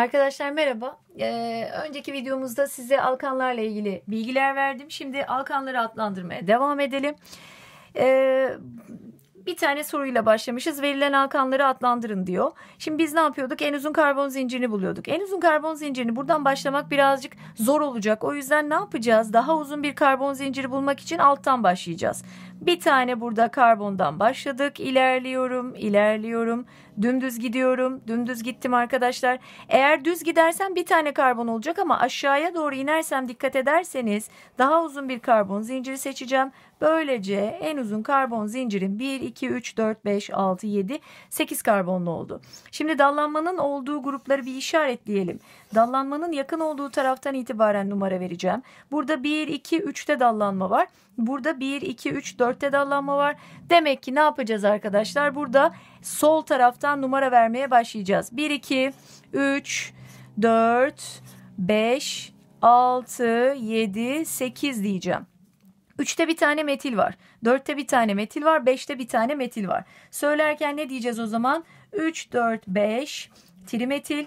Arkadaşlar merhaba. Ee, önceki videomuzda size alkanlarla ilgili bilgiler verdim. Şimdi alkanları adlandırmaya devam edelim. Ee, bir tane soruyla başlamışız. Verilen alkanları adlandırın diyor. Şimdi biz ne yapıyorduk? En uzun karbon zincirini buluyorduk. En uzun karbon zincirini buradan başlamak birazcık zor olacak. O yüzden ne yapacağız? Daha uzun bir karbon zinciri bulmak için alttan başlayacağız. Bir tane burada karbondan başladık. İlerliyorum, ilerliyorum. Dümdüz gidiyorum. Dümdüz gittim arkadaşlar. Eğer düz gidersem bir tane karbon olacak ama aşağıya doğru inersem dikkat ederseniz daha uzun bir karbon zinciri seçeceğim. Böylece en uzun karbon zincirim 1, 2, 3, 4, 5, 6, 7, 8 karbonlu oldu. Şimdi dallanmanın olduğu grupları bir işaretleyelim. Dallanmanın yakın olduğu taraftan itibaren numara vereceğim. Burada 1, 2, 3'te dallanma var. Burada 1, 2, 3, 4'te dallanma var. Demek ki ne yapacağız arkadaşlar? Burada sol taraftan numara vermeye başlayacağız. 1, 2, 3, 4, 5, 6, 7, 8 diyeceğim. 3'te bir tane metil var. 4'te bir tane metil var. 5'te bir tane metil var. Söylerken ne diyeceğiz o zaman? 3, 4, 5 trimetil,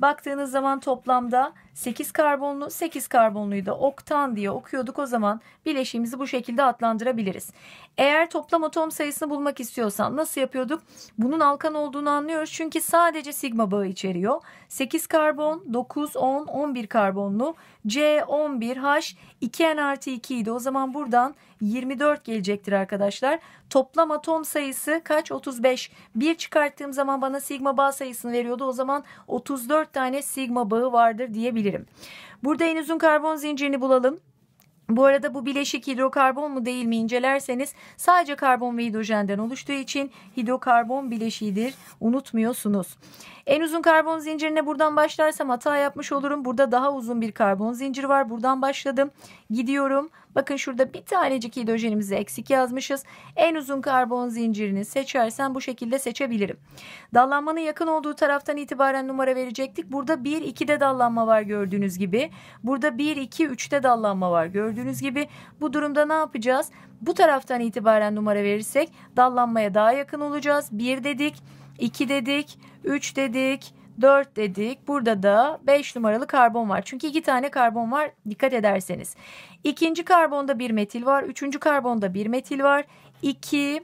Baktığınız zaman toplamda 8 karbonlu 8 karbonluyu da oktan diye okuyorduk. O zaman bileşiğimizi bu şekilde adlandırabiliriz. Eğer toplam atom sayısını bulmak istiyorsan nasıl yapıyorduk? Bunun alkan olduğunu anlıyoruz. Çünkü sadece sigma bağı içeriyor. 8 karbon 9 10 11 karbonlu C11H 2N artı 2 idi. O zaman buradan 24 gelecektir arkadaşlar. Toplam atom sayısı kaç? 35. Bir çıkarttığım zaman bana sigma bağ sayısını veriyordu. O zaman 34 tane sigma bağı vardır diyebilirim. Burada en uzun karbon zincirini bulalım. Bu arada bu bileşik hidrokarbon mu değil mi incelerseniz sadece karbon ve hidrojenden oluştuğu için hidrokarbon bileşiğidir. Unutmuyorsunuz. En uzun karbon zincirine buradan başlarsam hata yapmış olurum. Burada daha uzun bir karbon zinciri var. Buradan başladım. Gidiyorum. Bakın şurada bir tanecik hidrojenimizi eksik yazmışız. En uzun karbon zincirini seçersen bu şekilde seçebilirim. Dallanmanın yakın olduğu taraftan itibaren numara verecektik. Burada 1-2'de dallanma var gördüğünüz gibi. Burada 1-2-3'te dallanma var gördüğünüz gibi. Bu durumda ne yapacağız? Bu taraftan itibaren numara verirsek dallanmaya daha yakın olacağız. 1 dedik, 2 dedik, 3 dedik, 4 dedik. Burada da 5 numaralı karbon var. Çünkü 2 tane karbon var dikkat ederseniz. İkinci karbonda bir metil var. Üçüncü karbonda bir metil var. 2,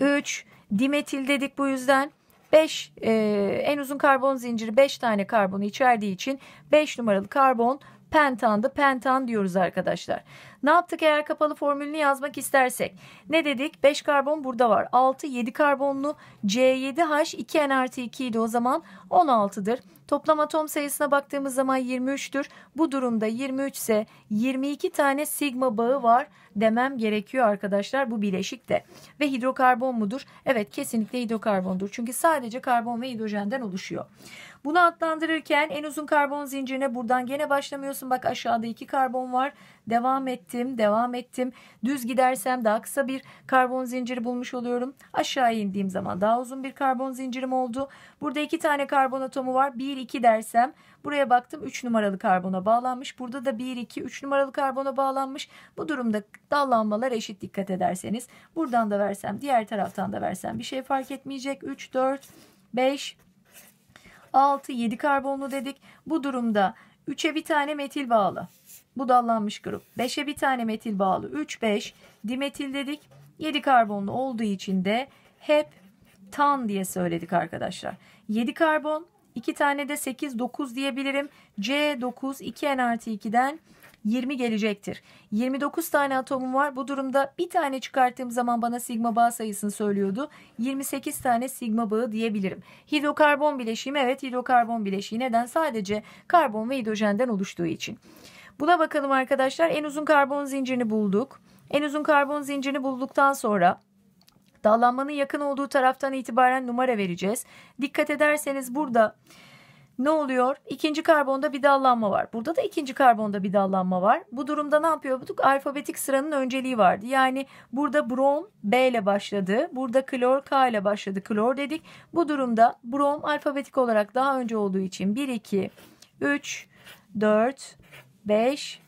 3 dimetil dedik bu yüzden. 5 e, en uzun karbon zinciri 5 tane karbonu içerdiği için 5 numaralı karbon pentandı. Pentan diyoruz arkadaşlar. Ne yaptık eğer kapalı formülünü yazmak istersek? Ne dedik? 5 karbon burada var. 6, 7 karbonlu C7H 2N artı 2 idi o zaman 16'dır. Toplam atom sayısına baktığımız zaman 23'tür. Bu durumda 23 ise 22 tane sigma bağı var demem gerekiyor arkadaşlar bu bileşikte. Ve hidrokarbon mudur? Evet kesinlikle hidrokarbondur. Çünkü sadece karbon ve hidrojenden oluşuyor. Bunu atlandırırken en uzun karbon zincirine buradan gene başlamıyorsun. Bak aşağıda iki karbon var. Devam ettim, devam ettim. Düz gidersem daha kısa bir karbon zinciri bulmuş oluyorum. Aşağı indiğim zaman daha uzun bir karbon zincirim oldu. Burada iki tane karbon atomu var. 1, 2 dersem buraya baktım 3 numaralı karbona bağlanmış. Burada da 1, 2, 3 numaralı karbona bağlanmış. Bu durumda dallanmalar eşit dikkat ederseniz. Buradan da versem diğer taraftan da versem bir şey fark etmeyecek. 3, 4, 5, 6, 7 karbonlu dedik. Bu durumda 3'e bir tane metil bağlı. Bu dallanmış grup. 5'e bir tane metil bağlı. 3, 5 dimetil dedik. 7 karbonlu olduğu için de hep tan diye söyledik arkadaşlar. 7 karbon, 2 tane de 8, 9 diyebilirim. C9, 2 NRT2'den 20 gelecektir. 29 tane atomum var. Bu durumda bir tane çıkarttığım zaman bana sigma bağ sayısını söylüyordu. 28 tane sigma bağı diyebilirim. Hidrokarbon bileşiği evet hidrokarbon bileşiği. Neden? Sadece karbon ve hidrojenden oluştuğu için. Buna bakalım arkadaşlar. En uzun karbon zincirini bulduk. En uzun karbon zincirini bulduktan sonra dallanmanın yakın olduğu taraftan itibaren numara vereceğiz. Dikkat ederseniz burada ne oluyor? İkinci karbonda bir dallanma var. Burada da ikinci karbonda bir dallanma var. Bu durumda ne yapıyor? Bu Alfabetik sıranın önceliği vardı. Yani burada brom B ile başladı. Burada klor K ile başladı. Klor dedik. Bu durumda brom alfabetik olarak daha önce olduğu için 1, 2, 3, 4, 5,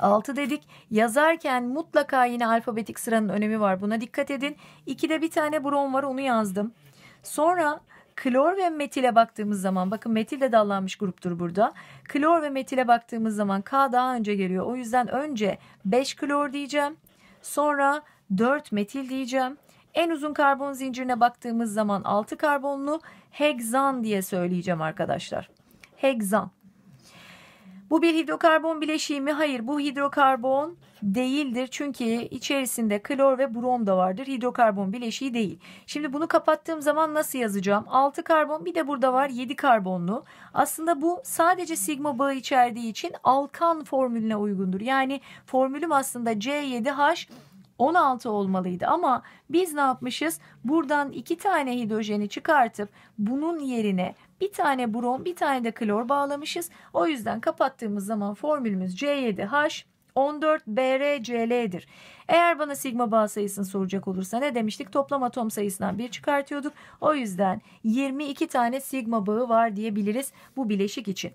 6 dedik. Yazarken mutlaka yine alfabetik sıranın önemi var. Buna dikkat edin. 2'de bir tane brom var onu yazdım. Sonra klor ve metile baktığımız zaman bakın metil de dallanmış gruptur burada. Klor ve metile baktığımız zaman K daha önce geliyor. O yüzden önce 5 klor diyeceğim. Sonra 4 metil diyeceğim. En uzun karbon zincirine baktığımız zaman 6 karbonlu hegzan diye söyleyeceğim arkadaşlar. Hegzan. Bu bir hidrokarbon bileşiği mi? Hayır bu hidrokarbon değildir. Çünkü içerisinde klor ve brom da vardır. Hidrokarbon bileşiği değil. Şimdi bunu kapattığım zaman nasıl yazacağım? 6 karbon bir de burada var 7 karbonlu. Aslında bu sadece sigma bağı içerdiği için alkan formülüne uygundur. Yani formülüm aslında C7H 16 olmalıydı ama biz ne yapmışız? Buradan iki tane hidrojeni çıkartıp bunun yerine bir tane brom bir tane de klor bağlamışız. O yüzden kapattığımız zaman formülümüz C7H 14 BRCL'dir. Eğer bana sigma bağ sayısını soracak olursa ne demiştik? Toplam atom sayısından bir çıkartıyorduk. O yüzden 22 tane sigma bağı var diyebiliriz bu bileşik için.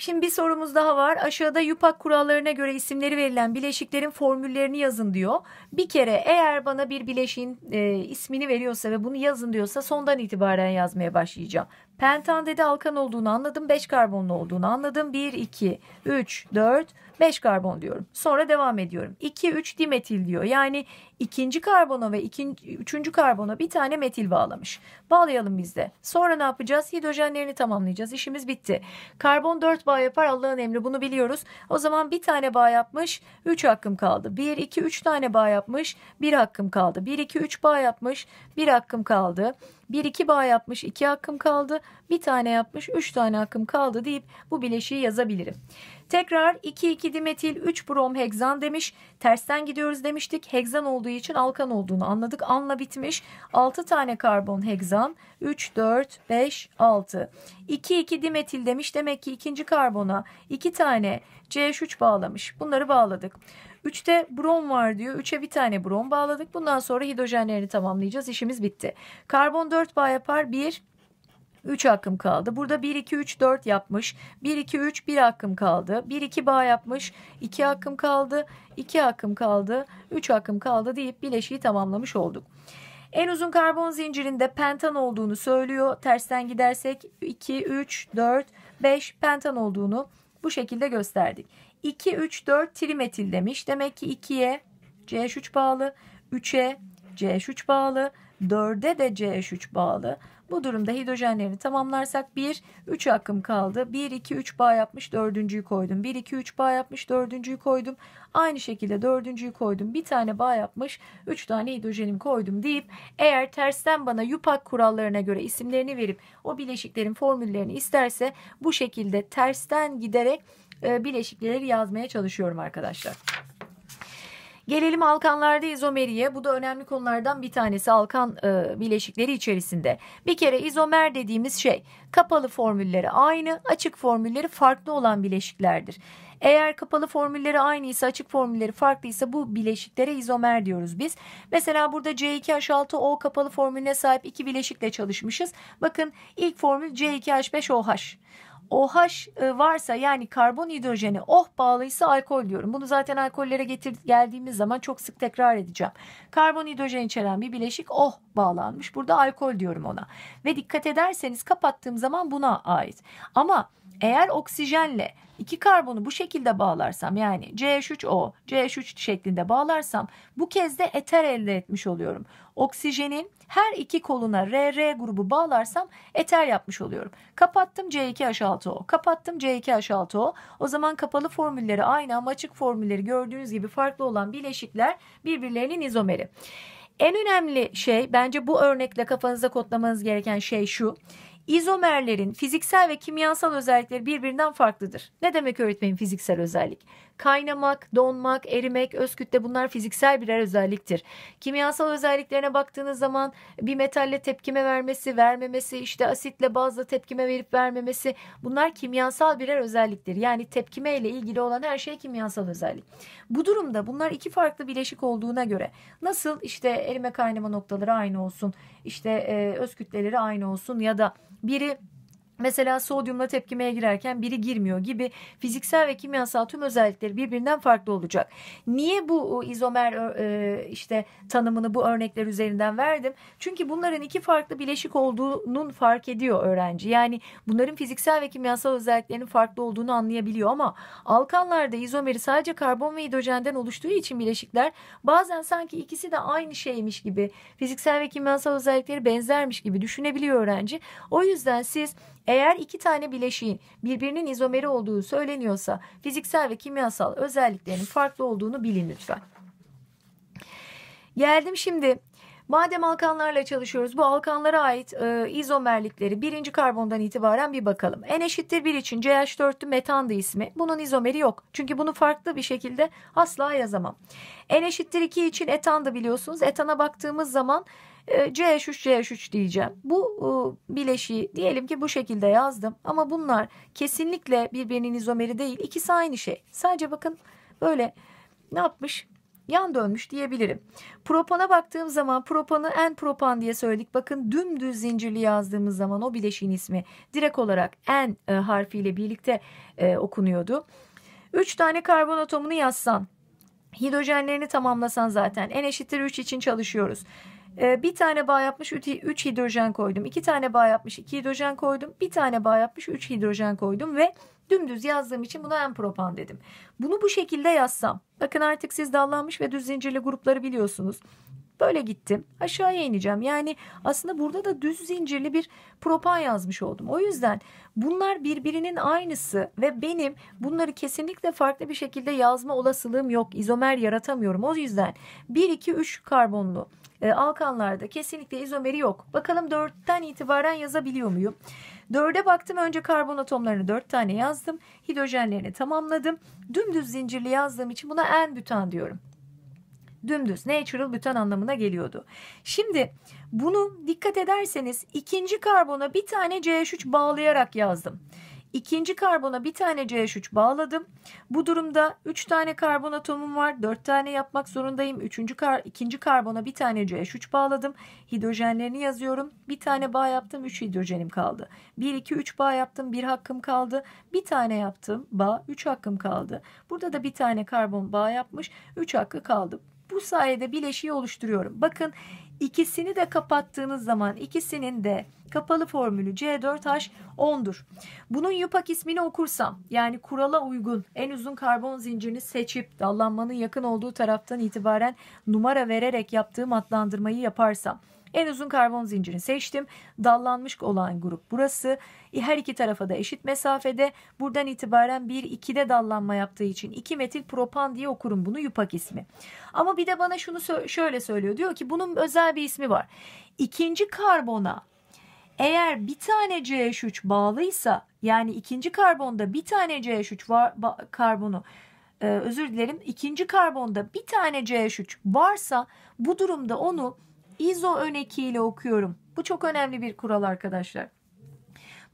Şimdi bir sorumuz daha var. Aşağıda yupak kurallarına göre isimleri verilen bileşiklerin formüllerini yazın diyor. Bir kere eğer bana bir bileşiğin e, ismini veriyorsa ve bunu yazın diyorsa sondan itibaren yazmaya başlayacağım. Pentan dedi alkan olduğunu anladım. 5 karbonlu olduğunu anladım. 1, 2, 3, 4, 5 karbon diyorum. Sonra devam ediyorum. 2, 3 dimetil diyor. Yani ikinci karbona ve ikinci, üçüncü karbona bir tane metil bağlamış. Bağlayalım biz de. Sonra ne yapacağız? Hidrojenlerini tamamlayacağız. İşimiz bitti. Karbon 4 bağ yapar Allah'ın emri bunu biliyoruz. O zaman bir tane bağ yapmış 3 hakkım kaldı. 1, 2, 3 tane bağ yapmış 1 hakkım kaldı. 1, 2, 3 bağ yapmış 1 hakkım kaldı. Bir iki bağ yapmış iki hakkım kaldı. Bir tane yapmış üç tane hakkım kaldı deyip bu bileşiği yazabilirim. Tekrar 2-2 dimetil 3 brom heksan demiş. Tersten gidiyoruz demiştik. Heksan olduğu için alkan olduğunu anladık. Anla bitmiş. 6 tane karbon heksan. 3, 4, 5, 6. 2-2 dimetil demiş. Demek ki ikinci karbona 2 tane CH3 bağlamış. Bunları bağladık. 3'te brom var diyor. 3'e bir tane brom bağladık. Bundan sonra hidrojenlerini tamamlayacağız. İşimiz bitti. Karbon 4 bağ yapar. 1 3 akım kaldı. Burada 1 2 3 4 yapmış. 1 2 3 1 akım kaldı. 1 2 bağ yapmış. 2 akım kaldı. 2 akım kaldı. 3 akım kaldı deyip bileşiği tamamlamış olduk. En uzun karbon zincirinde pentan olduğunu söylüyor. Tersten gidersek 2 3 4 5 pentan olduğunu bu şekilde gösterdik. 2, 3, 4 trimetil demiş. Demek ki 2'ye CH3 bağlı, 3'e CH3 bağlı, 4'e de CH3 bağlı. Bu durumda hidrojenlerini tamamlarsak 1, 3 akım kaldı. 1, 2, 3 bağ yapmış dördüncüyü koydum. 1, 2, 3 bağ yapmış dördüncüyü koydum. Aynı şekilde dördüncüyü koydum. Bir tane bağ yapmış, 3 tane hidrojenim koydum deyip eğer tersten bana yupak kurallarına göre isimlerini verip o bileşiklerin formüllerini isterse bu şekilde tersten giderek e, bileşikleri yazmaya çalışıyorum arkadaşlar. Gelelim alkanlarda izomeriye. Bu da önemli konulardan bir tanesi alkan e, bileşikleri içerisinde. Bir kere izomer dediğimiz şey kapalı formülleri aynı, açık formülleri farklı olan bileşiklerdir. Eğer kapalı formülleri aynı ise, açık formülleri farklıysa bu bileşiklere izomer diyoruz biz. Mesela burada C2H6O kapalı formülüne sahip iki bileşikle çalışmışız. Bakın ilk formül C2H5OH. OH varsa yani karbon hidrojeni oh bağlıysa alkol diyorum. Bunu zaten alkollere getir, geldiğimiz zaman çok sık tekrar edeceğim. Karbon hidrojen içeren bir bileşik oh bağlanmış. Burada alkol diyorum ona. Ve dikkat ederseniz kapattığım zaman buna ait. Ama eğer oksijenle iki karbonu bu şekilde bağlarsam yani CH3O, CH3 şeklinde bağlarsam bu kez de eter elde etmiş oluyorum. Oksijenin her iki koluna RR grubu bağlarsam eter yapmış oluyorum. Kapattım C2H6O, kapattım C2H6O. O zaman kapalı formülleri aynı ama açık formülleri gördüğünüz gibi farklı olan bileşikler birbirlerinin izomeri. En önemli şey bence bu örnekle kafanızda kodlamanız gereken şey şu. İzomerlerin fiziksel ve kimyasal özellikleri birbirinden farklıdır. Ne demek öğretmenin fiziksel özellik? Kaynamak, donmak, erimek, öz bunlar fiziksel birer özelliktir. Kimyasal özelliklerine baktığınız zaman bir metalle tepkime vermesi, vermemesi, işte asitle bazla tepkime verip vermemesi bunlar kimyasal birer özelliktir. Yani tepkime ile ilgili olan her şey kimyasal özellik. Bu durumda bunlar iki farklı bileşik olduğuna göre nasıl işte erime kaynama noktaları aynı olsun, işte e, öz kütleleri aynı olsun ya da biri Mesela sodyumla tepkimeye girerken biri girmiyor gibi fiziksel ve kimyasal tüm özellikleri birbirinden farklı olacak. Niye bu izomer e, işte tanımını bu örnekler üzerinden verdim? Çünkü bunların iki farklı bileşik olduğunun fark ediyor öğrenci. Yani bunların fiziksel ve kimyasal özelliklerinin farklı olduğunu anlayabiliyor ama alkanlarda izomeri sadece karbon ve hidrojenden oluştuğu için bileşikler bazen sanki ikisi de aynı şeymiş gibi fiziksel ve kimyasal özellikleri benzermiş gibi düşünebiliyor öğrenci. O yüzden siz eğer iki tane bileşiğin birbirinin izomeri olduğu söyleniyorsa fiziksel ve kimyasal özelliklerinin farklı olduğunu bilin lütfen. Geldim şimdi Madem alkanlarla çalışıyoruz bu alkanlara ait e, izomerlikleri birinci karbondan itibaren bir bakalım. N eşittir 1 için CH4'lü metandı ismi. Bunun izomeri yok. Çünkü bunu farklı bir şekilde asla yazamam. N eşittir 2 için etandı biliyorsunuz. Etana baktığımız zaman CH3 e, CH3 diyeceğim. Bu e, bileşiği diyelim ki bu şekilde yazdım ama bunlar kesinlikle birbirinin izomeri değil. İkisi aynı şey. Sadece bakın böyle ne yapmış? Yan dönmüş diyebilirim. Propana baktığım zaman propanı en propan diye söyledik. Bakın dümdüz zincirli yazdığımız zaman o bileşiğin ismi direkt olarak en e, harfiyle birlikte okunuyordu. 3 tane karbon atomunu yazsan Hidrojenlerini tamamlasan zaten en eşittir 3 için çalışıyoruz. Ee, bir tane bağ yapmış 3 hidrojen koydum. iki tane bağ yapmış 2 hidrojen koydum. Bir tane bağ yapmış 3 hidrojen koydum ve dümdüz yazdığım için buna en propan dedim. Bunu bu şekilde yazsam. Bakın artık siz dallanmış ve düz zincirli grupları biliyorsunuz. Böyle gittim aşağıya ineceğim. Yani aslında burada da düz zincirli bir propan yazmış oldum. O yüzden bunlar birbirinin aynısı ve benim bunları kesinlikle farklı bir şekilde yazma olasılığım yok. İzomer yaratamıyorum. O yüzden 1, 2, 3 karbonlu e, alkanlarda kesinlikle izomeri yok. Bakalım 4'ten itibaren yazabiliyor muyum? Dörde baktım önce karbon atomlarını dört tane yazdım. Hidrojenlerini tamamladım. Dümdüz zincirli yazdığım için buna en bütan diyorum dümdüz natural bütün anlamına geliyordu. Şimdi bunu dikkat ederseniz ikinci karbona bir tane CH3 bağlayarak yazdım. İkinci karbona bir tane CH3 bağladım. Bu durumda 3 tane karbon atomum var. 4 tane yapmak zorundayım. Üçüncü kar, ikinci karbona bir tane CH3 bağladım. Hidrojenlerini yazıyorum. Bir tane bağ yaptım. 3 hidrojenim kaldı. 1, 2, 3 bağ yaptım. 1 hakkım kaldı. Bir tane yaptım. Bağ 3 hakkım kaldı. Burada da bir tane karbon bağ yapmış. 3 hakkı kaldı. Bu sayede bileşiği oluşturuyorum. Bakın ikisini de kapattığınız zaman ikisinin de kapalı formülü C4H10'dur. Bunun yupak ismini okursam yani kurala uygun en uzun karbon zincirini seçip dallanmanın yakın olduğu taraftan itibaren numara vererek yaptığım adlandırmayı yaparsam en uzun karbon zincirini seçtim. Dallanmış olan grup burası. Her iki tarafa da eşit mesafede. Buradan itibaren 1-2'de dallanma yaptığı için 2 metil propan diye okurum bunu yupak ismi. Ama bir de bana şunu şöyle söylüyor. Diyor ki bunun özel bir ismi var. İkinci karbona eğer bir tane CH3 bağlıysa yani ikinci karbonda bir tane CH3 var, karbonu e, özür dilerim ikinci karbonda bir tane CH3 varsa bu durumda onu izo ön ekiyle okuyorum. Bu çok önemli bir kural arkadaşlar.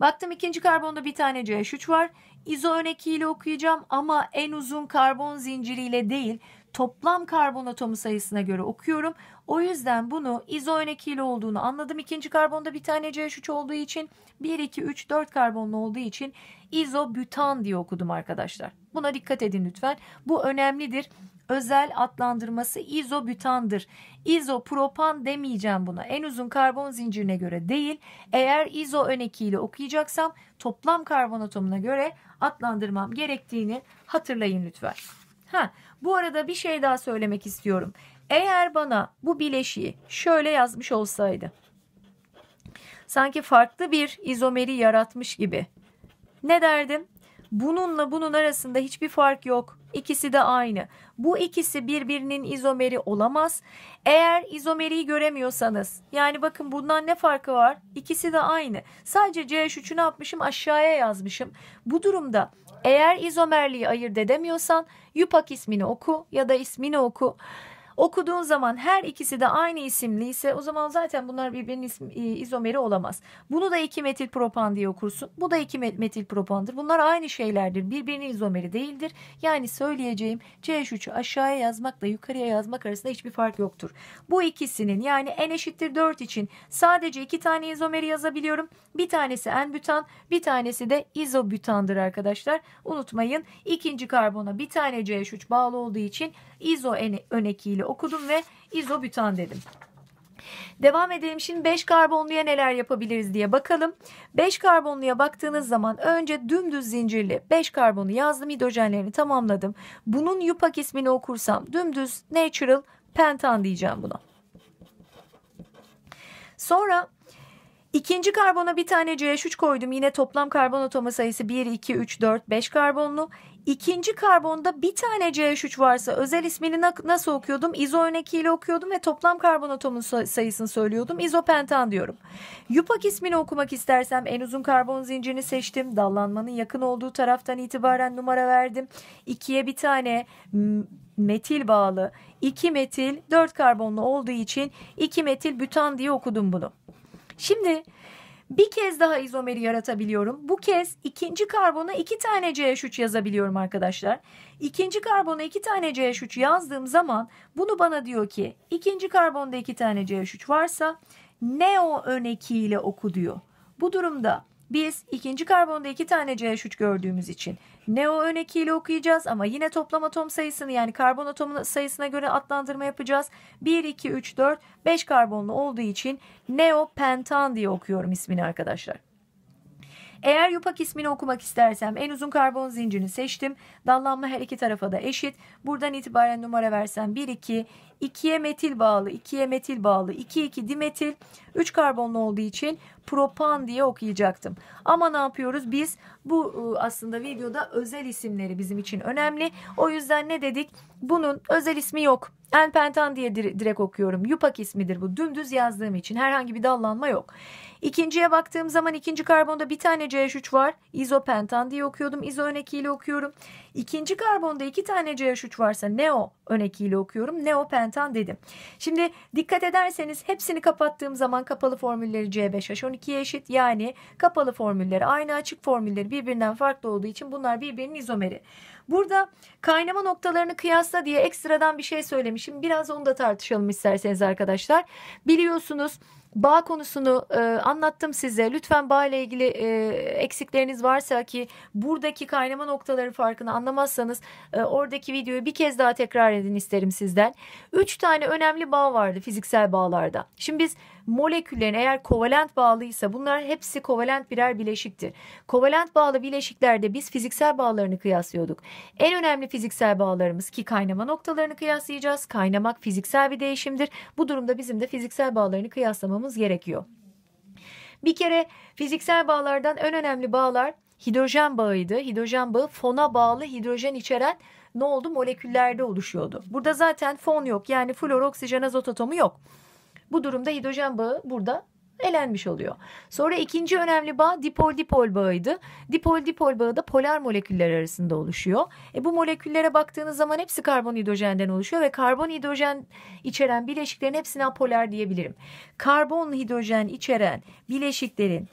Baktım ikinci karbonda bir tane CH3 var. İzo ön ekiyle okuyacağım ama en uzun karbon zinciriyle değil toplam karbon atomu sayısına göre okuyorum. O yüzden bunu izoenek ile olduğunu anladım. İkinci karbonda bir tane CH3 olduğu için 1, 2, 3, 4 karbonlu olduğu için izobütan diye okudum arkadaşlar. Buna dikkat edin lütfen. Bu önemlidir. Özel adlandırması izobütandır. İzopropan demeyeceğim buna. En uzun karbon zincirine göre değil. Eğer izo önekiyle okuyacaksam toplam karbon atomuna göre adlandırmam gerektiğini hatırlayın lütfen. Ha, bu arada bir şey daha söylemek istiyorum. Eğer bana bu bileşiği şöyle yazmış olsaydı. Sanki farklı bir izomeri yaratmış gibi. Ne derdim? Bununla bunun arasında hiçbir fark yok. İkisi de aynı. Bu ikisi birbirinin izomeri olamaz. Eğer izomeriyi göremiyorsanız yani bakın bundan ne farkı var? İkisi de aynı. Sadece CH3'ü ne yapmışım? Aşağıya yazmışım. Bu durumda eğer izomerliği ayırt edemiyorsan yupak ismini oku ya da ismini oku okuduğun zaman her ikisi de aynı isimli ise o zaman zaten bunlar birbirinin ismi, e, izomeri olamaz. Bunu da 2 metil propan diye okursun. Bu da 2 metil propandır. Bunlar aynı şeylerdir. Birbirinin izomeri değildir. Yani söyleyeceğim CH3'ü aşağıya yazmakla yukarıya yazmak arasında hiçbir fark yoktur. Bu ikisinin yani n eşittir 4 için sadece iki tane izomeri yazabiliyorum. Bir tanesi n butan bir tanesi de izobütandır arkadaşlar. Unutmayın ikinci karbona bir tane CH3 bağlı olduğu için izo ön ekiyle okudum ve izobütan dedim. Devam edelim şimdi 5 karbonluya neler yapabiliriz diye bakalım. 5 karbonluya baktığınız zaman önce dümdüz zincirli 5 karbonu yazdım hidrojenlerini tamamladım. Bunun yupak ismini okursam dümdüz natural pentan diyeceğim buna. Sonra İkinci karbona bir tane CH3 koydum. Yine toplam karbon atomu sayısı 1, 2, 3, 4, 5 karbonlu. İkinci karbonda bir tane CH3 varsa özel ismini nasıl okuyordum? İzo örnekiyle okuyordum ve toplam karbon atomun sayısını söylüyordum. İzopentan diyorum. Yupak ismini okumak istersem en uzun karbon zincirini seçtim. Dallanmanın yakın olduğu taraftan itibaren numara verdim. İkiye bir tane metil bağlı. 2 metil 4 karbonlu olduğu için 2 metil bütan diye okudum bunu. Şimdi bir kez daha izomeri yaratabiliyorum. Bu kez ikinci karbona iki tane CH3 yazabiliyorum arkadaşlar. İkinci karbona iki tane CH3 yazdığım zaman bunu bana diyor ki ikinci karbonda iki tane CH3 varsa neo ön ile oku diyor. Bu durumda biz ikinci karbonda iki tane CH3 gördüğümüz için Neo ön ekiyle okuyacağız ama yine toplam atom sayısını yani karbon atomu sayısına göre adlandırma yapacağız. 1, 2, 3, 4, 5 karbonlu olduğu için pentan diye okuyorum ismini arkadaşlar. Eğer yupak ismini okumak istersem en uzun karbon zincirini seçtim. Dallanma her iki tarafa da eşit. Buradan itibaren numara versem 1, 2, 2'ye metil bağlı, 2'ye metil bağlı, 2 2 dimetil, 3 karbonlu olduğu için propan diye okuyacaktım. Ama ne yapıyoruz? Biz bu e, aslında videoda özel isimleri bizim için önemli. O yüzden ne dedik? Bunun özel ismi yok. Enpentan diye direkt okuyorum. Yupak ismidir bu. Dümdüz yazdığım için herhangi bir dallanma yok. İkinciye baktığım zaman ikinci karbonda bir tane CH3 var. İzopentan diye okuyordum. İzo önekiyle okuyorum. İkinci karbonda iki tane CH3 varsa neo önekiyle okuyorum. Neopentan Sentan dedi. Şimdi dikkat ederseniz hepsini kapattığım zaman kapalı formülleri C5H12'ye eşit. Yani kapalı formülleri aynı açık formülleri birbirinden farklı olduğu için bunlar birbirinin izomeri. Burada kaynama noktalarını kıyasla diye ekstradan bir şey söylemişim. Biraz onu da tartışalım isterseniz arkadaşlar. Biliyorsunuz Bağ konusunu e, anlattım size. Lütfen bağ ile ilgili e, eksikleriniz varsa ki buradaki kaynama noktaları farkını anlamazsanız e, oradaki videoyu bir kez daha tekrar edin isterim sizden. Üç tane önemli bağ vardı fiziksel bağlarda. Şimdi biz moleküllerin eğer kovalent bağlıysa bunlar hepsi kovalent birer bileşiktir. Kovalent bağlı bileşiklerde biz fiziksel bağlarını kıyaslıyorduk. En önemli fiziksel bağlarımız ki kaynama noktalarını kıyaslayacağız. Kaynamak fiziksel bir değişimdir. Bu durumda bizim de fiziksel bağlarını kıyaslamamız gerekiyor. Bir kere fiziksel bağlardan en önemli bağlar hidrojen bağıydı. Hidrojen bağı fona bağlı hidrojen içeren ne oldu? Moleküllerde oluşuyordu. Burada zaten fon yok yani flor oksijen azot atomu yok. Bu durumda hidrojen bağı burada elenmiş oluyor. Sonra ikinci önemli bağ dipol dipol bağıydı. Dipol dipol bağı da polar moleküller arasında oluşuyor. E bu moleküllere baktığınız zaman hepsi karbon hidrojenden oluşuyor ve karbon hidrojen içeren bileşiklerin hepsine apolar diyebilirim. Karbon hidrojen içeren bileşiklerin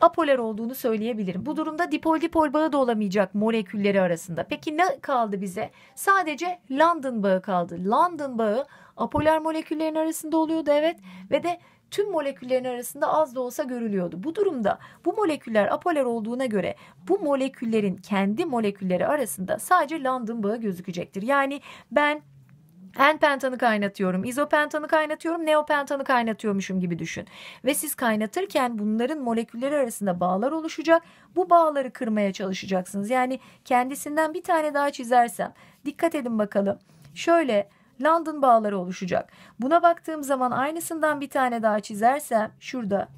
apolar olduğunu söyleyebilirim. Bu durumda dipol dipol bağı da olamayacak molekülleri arasında. Peki ne kaldı bize? Sadece London bağı kaldı. London bağı apolar moleküllerin arasında oluyordu evet ve de tüm moleküllerin arasında az da olsa görülüyordu. Bu durumda bu moleküller apolar olduğuna göre bu moleküllerin kendi molekülleri arasında sadece London bağı gözükecektir. Yani ben en pentanı kaynatıyorum, izopentanı kaynatıyorum, neopentanı kaynatıyormuşum gibi düşün. Ve siz kaynatırken bunların molekülleri arasında bağlar oluşacak. Bu bağları kırmaya çalışacaksınız. Yani kendisinden bir tane daha çizersem dikkat edin bakalım. Şöyle London bağları oluşacak. Buna baktığım zaman aynısından bir tane daha çizersem şurada.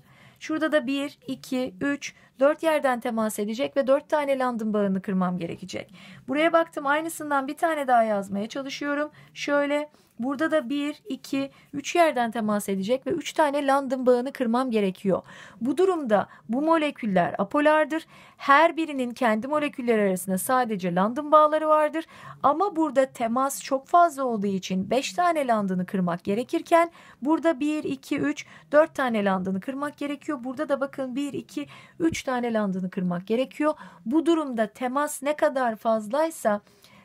Şurada da 1, 2, 3, 4 yerden temas edecek ve 4 tane London bağını kırmam gerekecek. Buraya baktım aynısından bir tane daha yazmaya çalışıyorum. Şöyle Burada da bir iki üç yerden temas edecek ve üç tane London bağını kırmam gerekiyor. Bu durumda bu moleküller apolardır. Her birinin kendi moleküller arasında sadece London bağları vardır. Ama burada temas çok fazla olduğu için beş tane London'ı kırmak gerekirken burada bir iki üç dört tane London'ı kırmak gerekiyor. Burada da bakın bir iki üç tane London'ı kırmak gerekiyor. Bu durumda temas ne kadar fazlaysa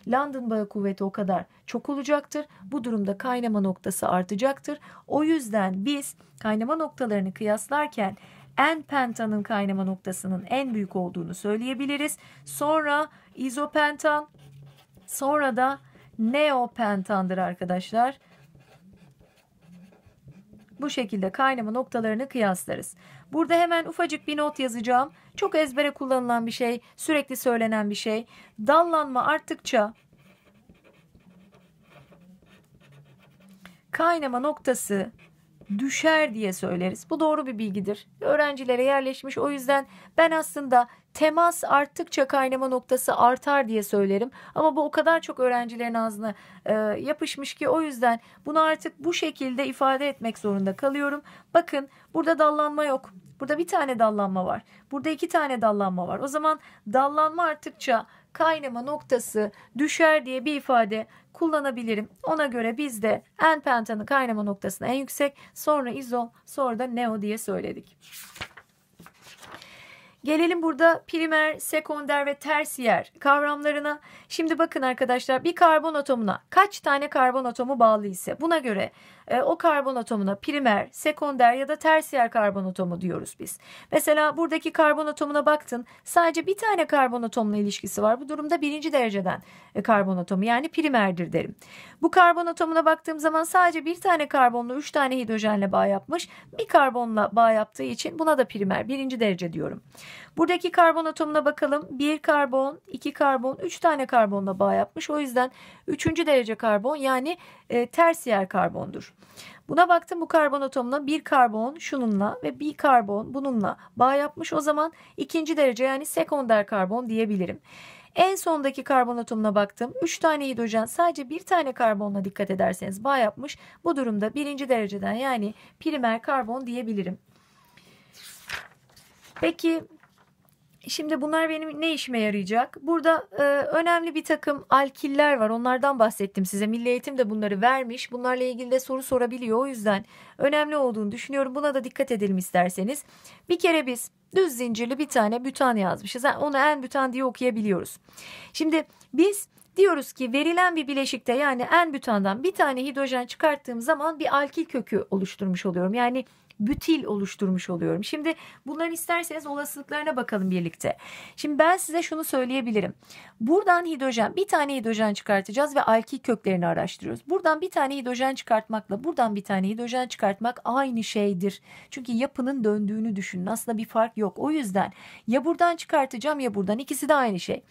London bağı kuvveti o kadar çok olacaktır. Bu durumda kaynama noktası artacaktır. O yüzden biz kaynama noktalarını kıyaslarken en pentanın kaynama noktasının en büyük olduğunu söyleyebiliriz. Sonra izopentan, sonra da neopentandır arkadaşlar. Bu şekilde kaynama noktalarını kıyaslarız. Burada hemen ufacık bir not yazacağım. Çok ezbere kullanılan bir şey, sürekli söylenen bir şey. Dallanma arttıkça kaynama noktası düşer diye söyleriz. Bu doğru bir bilgidir. Öğrencilere yerleşmiş. O yüzden ben aslında temas arttıkça kaynama noktası artar diye söylerim. Ama bu o kadar çok öğrencilerin ağzına e, yapışmış ki o yüzden bunu artık bu şekilde ifade etmek zorunda kalıyorum. Bakın burada dallanma yok. Burada bir tane dallanma var. Burada iki tane dallanma var. O zaman dallanma arttıkça kaynama noktası düşer diye bir ifade kullanabilirim. Ona göre biz de en pentanın kaynama noktasına en yüksek sonra izo sonra da neo diye söyledik. Gelelim burada primer, sekonder ve tersiyer kavramlarına. Şimdi bakın arkadaşlar bir karbon atomuna kaç tane karbon atomu bağlı ise buna göre e, o karbon atomuna primer, sekonder ya da tersiyer karbon atomu diyoruz biz. Mesela buradaki karbon atomuna baktın sadece bir tane karbon atomla ilişkisi var. Bu durumda birinci dereceden e, karbon atomu yani primerdir derim. Bu karbon atomuna baktığım zaman sadece bir tane karbonla üç tane hidrojenle bağ yapmış. Bir karbonla bağ yaptığı için buna da primer birinci derece diyorum. Buradaki karbon atomuna bakalım. 1 karbon, 2 karbon, 3 tane karbonla bağ yapmış. O yüzden 3. derece karbon yani e, tersiyer karbondur. Buna baktım bu karbon atomuna bir karbon şununla ve bir karbon bununla bağ yapmış. O zaman ikinci derece yani sekonder karbon diyebilirim. En sondaki karbon atomuna baktım. 3 tane hidrojen sadece bir tane karbonla dikkat ederseniz bağ yapmış. Bu durumda birinci dereceden yani primer karbon diyebilirim. Peki Şimdi bunlar benim ne işime yarayacak? Burada e, önemli bir takım alkiller var. Onlardan bahsettim size. Milli Eğitim de bunları vermiş. Bunlarla ilgili de soru sorabiliyor. O yüzden önemli olduğunu düşünüyorum. Buna da dikkat edelim isterseniz. Bir kere biz düz zincirli bir tane bütan yazmışız. Onu en bütan diye okuyabiliyoruz. Şimdi biz diyoruz ki verilen bir bileşikte yani en bütandan bir tane hidrojen çıkarttığım zaman bir alkil kökü oluşturmuş oluyorum. Yani bütil oluşturmuş oluyorum. Şimdi bunların isterseniz olasılıklarına bakalım birlikte. Şimdi ben size şunu söyleyebilirim. Buradan hidrojen bir tane hidrojen çıkartacağız ve alkil köklerini araştırıyoruz. Buradan bir tane hidrojen çıkartmakla buradan bir tane hidrojen çıkartmak aynı şeydir. Çünkü yapının döndüğünü düşünün. Aslında bir fark yok. O yüzden ya buradan çıkartacağım ya buradan ikisi de aynı şey.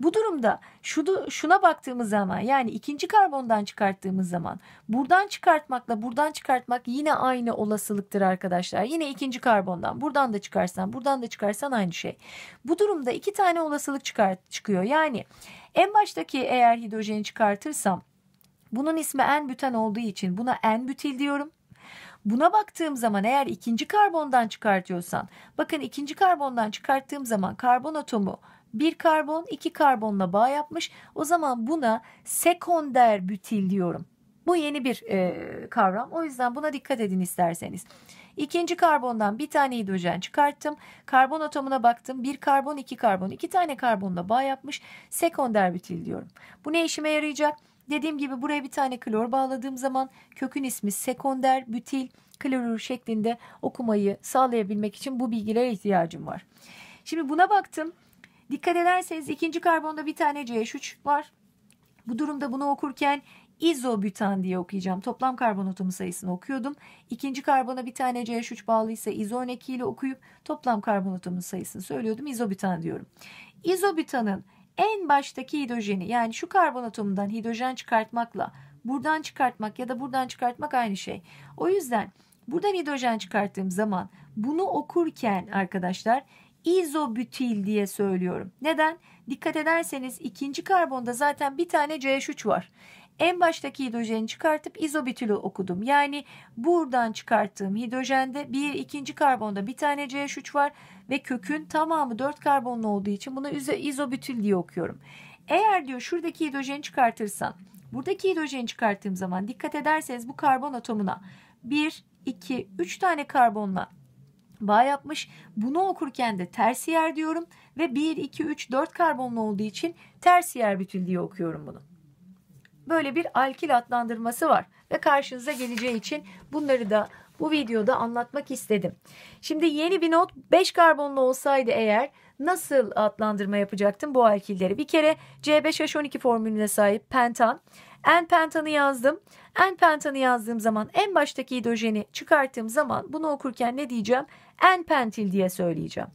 Bu durumda şu şuna baktığımız zaman yani ikinci karbondan çıkarttığımız zaman buradan çıkartmakla buradan çıkartmak yine aynı olasılıktır arkadaşlar. Yine ikinci karbondan buradan da çıkarsan buradan da çıkarsan aynı şey. Bu durumda iki tane olasılık çıkar, çıkıyor. Yani en baştaki eğer hidrojeni çıkartırsam bunun ismi en büten olduğu için buna en bütil diyorum. Buna baktığım zaman eğer ikinci karbondan çıkartıyorsan bakın ikinci karbondan çıkarttığım zaman karbon atomu bir karbon iki karbonla bağ yapmış. O zaman buna sekonder bütil diyorum. Bu yeni bir e, kavram. O yüzden buna dikkat edin isterseniz. İkinci karbondan bir tane hidrojen çıkarttım. Karbon atomuna baktım. Bir karbon, iki karbon, iki tane karbonla bağ yapmış. Sekonder bütil diyorum. Bu ne işime yarayacak? Dediğim gibi buraya bir tane klor bağladığım zaman kökün ismi sekonder bütil klorür şeklinde okumayı sağlayabilmek için bu bilgilere ihtiyacım var. Şimdi buna baktım. Dikkat ederseniz ikinci karbonda bir tane CH3 var. Bu durumda bunu okurken izobütan diye okuyacağım. Toplam karbon atomu sayısını okuyordum. İkinci karbona bir tane CH3 bağlıysa izo 12 ile okuyup toplam karbon atomu sayısını söylüyordum. İzobütan diyorum. İzobütanın en baştaki hidrojeni yani şu karbon atomundan hidrojen çıkartmakla buradan çıkartmak ya da buradan çıkartmak aynı şey. O yüzden buradan hidrojen çıkarttığım zaman bunu okurken arkadaşlar izobütil diye söylüyorum. Neden? Dikkat ederseniz ikinci karbonda zaten bir tane CH3 var. En baştaki hidrojeni çıkartıp izobütülü okudum. Yani buradan çıkarttığım hidrojende bir ikinci karbonda bir tane CH3 var ve kökün tamamı 4 karbonlu olduğu için bunu izobütül diye okuyorum. Eğer diyor şuradaki hidrojeni çıkartırsan buradaki hidrojeni çıkarttığım zaman dikkat ederseniz bu karbon atomuna 1, 2, 3 tane karbonla bağ yapmış. Bunu okurken de yer diyorum ve 1, 2, 3, 4 karbonlu olduğu için tersiyer bütün diye okuyorum bunu. Böyle bir alkil adlandırması var ve karşınıza geleceği için bunları da bu videoda anlatmak istedim. Şimdi yeni bir not 5 karbonlu olsaydı eğer nasıl adlandırma yapacaktım bu alkilleri? Bir kere C5H12 formülüne sahip pentan. En pentanı yazdım. En pentanı yazdığım zaman en baştaki hidrojeni çıkarttığım zaman bunu okurken ne diyeceğim? en pentil diye söyleyeceğim.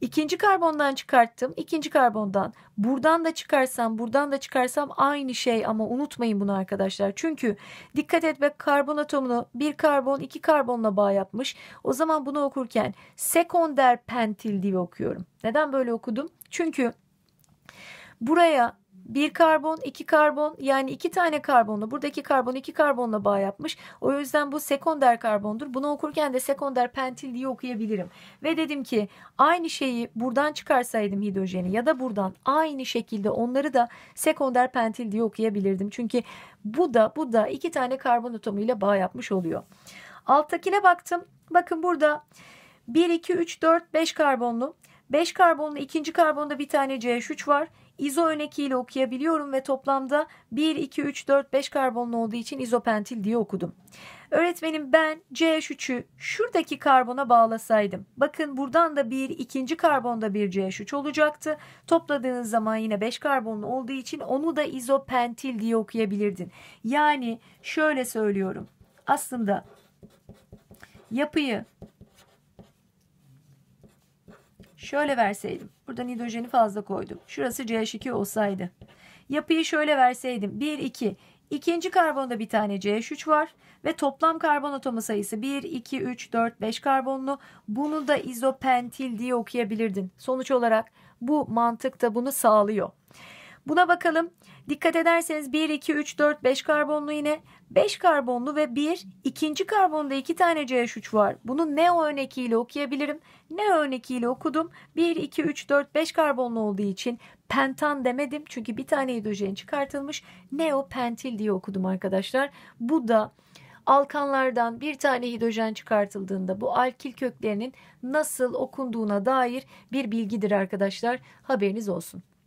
İkinci karbondan çıkarttım. İkinci karbondan buradan da çıkarsam buradan da çıkarsam aynı şey ama unutmayın bunu arkadaşlar. Çünkü dikkat et ve karbon atomunu bir karbon iki karbonla bağ yapmış. O zaman bunu okurken sekonder pentil diye okuyorum. Neden böyle okudum? Çünkü buraya bir karbon, iki karbon yani iki tane karbonla buradaki karbon iki karbonla bağ yapmış. O yüzden bu sekonder karbondur. Bunu okurken de sekonder pentil diye okuyabilirim. Ve dedim ki aynı şeyi buradan çıkarsaydım hidrojeni ya da buradan aynı şekilde onları da sekonder pentil diye okuyabilirdim. Çünkü bu da bu da iki tane karbon atomuyla bağ yapmış oluyor. Alttakine baktım. Bakın burada 1, 2, 3, 4, 5 karbonlu. 5 karbonlu ikinci karbonda bir tane CH3 var izo örnekiyle okuyabiliyorum ve toplamda 1, 2, 3, 4, 5 karbonlu olduğu için izopentil diye okudum. Öğretmenim ben CH3'ü şuradaki karbona bağlasaydım. Bakın buradan da bir ikinci karbonda bir CH3 olacaktı. Topladığınız zaman yine 5 karbonlu olduğu için onu da izopentil diye okuyabilirdin. Yani şöyle söylüyorum. Aslında yapıyı şöyle verseydim. Buradan hidrojeni fazla koydum. Şurası CH2 olsaydı. Yapıyı şöyle verseydim. 1, 2. İkinci karbonda bir tane CH3 var ve toplam karbon atomu sayısı 1, 2, 3, 4, 5 karbonlu. Bunu da izopentil diye okuyabilirdin. Sonuç olarak bu mantık da bunu sağlıyor. Buna bakalım. Dikkat ederseniz 1, 2, 3, 4, 5 karbonlu yine 5 karbonlu ve 1 ikinci karbonda 2 tane CH3 var. Bunu ne örnek ile okuyabilirim ne örnek ile okudum. 1, 2, 3, 4, 5 karbonlu olduğu için pentan demedim. Çünkü bir tane hidrojen çıkartılmış. Neo pentil diye okudum arkadaşlar. Bu da alkanlardan bir tane hidrojen çıkartıldığında bu alkil köklerinin nasıl okunduğuna dair bir bilgidir arkadaşlar. Haberiniz olsun.